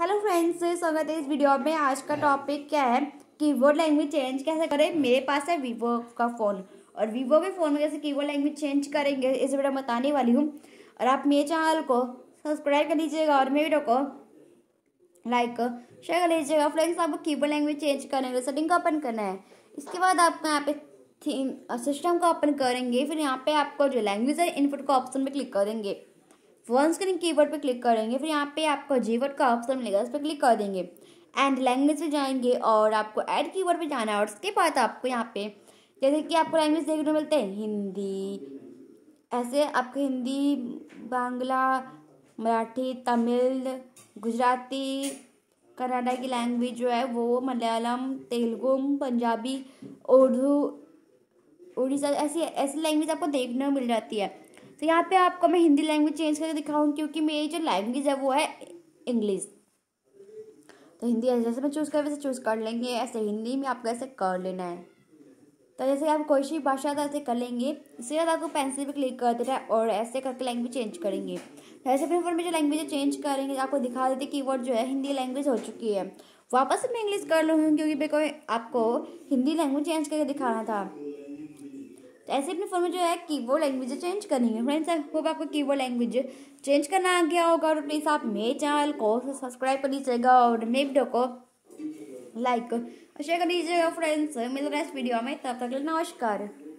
hello friends स्वागत है इस वीडियो में आज का टॉपिक क्या है कीबोर्ड लैंग्वेज चेंज कैसे करें मेरे पास है वीवो का फ़ोन और वीवो के फ़ोन में कैसे कीबोर्ड लैंग्वेज चेंज करेंगे इस वीडियो में बताने वाली हूँ और आप मेरे चैनल को सब्सक्राइब कर लीजिएगा और मेरे वीडियो को लाइक शेयर कर लीजिएगा फ्रेंड्स आपको कीबोर्ड लैंग्वेज चेंज करने के सेटिंग का ओपन करना है इसके बाद आपको यहाँ पे थीम सिस्टम का ओपन करेंगे फिर यहाँ पे आपको जो लैंग्वेज है इनपुट का ऑप्शन में क्लिक करेंगे वन स्क्रीन कीवर्ड पे क्लिक करेंगे फिर यहाँ पे आपको जीवर्ड का ऑप्शन मिलेगा उस पर क्लिक कर देंगे एंड लैंग्वेज पे जाएंगे और आपको ऐड कीवर्ड पे जाना है और उसके बाद आपको यहाँ पे जैसे कि आपको लैंग्वेज देखने को मिलते हैं हिंदी ऐसे आपको हिंदी बांग्ला मराठी तमिल गुजराती कनाडा की लैंग्वेज जो है वो मलयालम तेलुगु पंजाबी उर्दू उड़ीसा ऐसी ऐसी लैंग्वेज आपको देखने को मिल जाती है तो यहाँ पे आपको मैं हिंदी लैंग्वेज चेंज करके दिखाऊँ क्योंकि मेरी जो लैंग्वेज है वो है इंग्लिश तो हिंदी जैसे मैं चूज़ कर वैसे चूज़ कर लेंगे ऐसे हिंदी में आपको ऐसे कर लेना है तो जैसे आप कोई सी भाषा तो ऐसे कर लेंगे इसके बाद आपको पेंसिल पर क्लिक कर देना है और ऐसे करके लैंग्वेज चेंज करेंगे ऐसे अपने फिर मुझे जो लैंग्वेज चेंज करेंगे आपको दिखा देते वर्ड जो है हिंदी लैंग्वेज हो चुकी है वापस मैं इंग्लिश कर लूँगी क्योंकि मेरे को आपको हिंदी लैंग्वेज चेंज करके दिखाना था तो ऐसे अपने फ़ोन में जो है कीबोर्ड लैंग्वेज चेंज करनी है फ्रेंड्स आई होप आपको कीबोर्ड लैंग्वेज चेंज करना आ गया होगा और प्लीज़ आप मेरे चैनल को सब्सक्राइब कर लीजिएगा और मेरे वीडियो को लाइक और शेयर कर लीजिएगा फ्रेंड्स मिल रहा है इस वीडियो में तब तक नमस्कार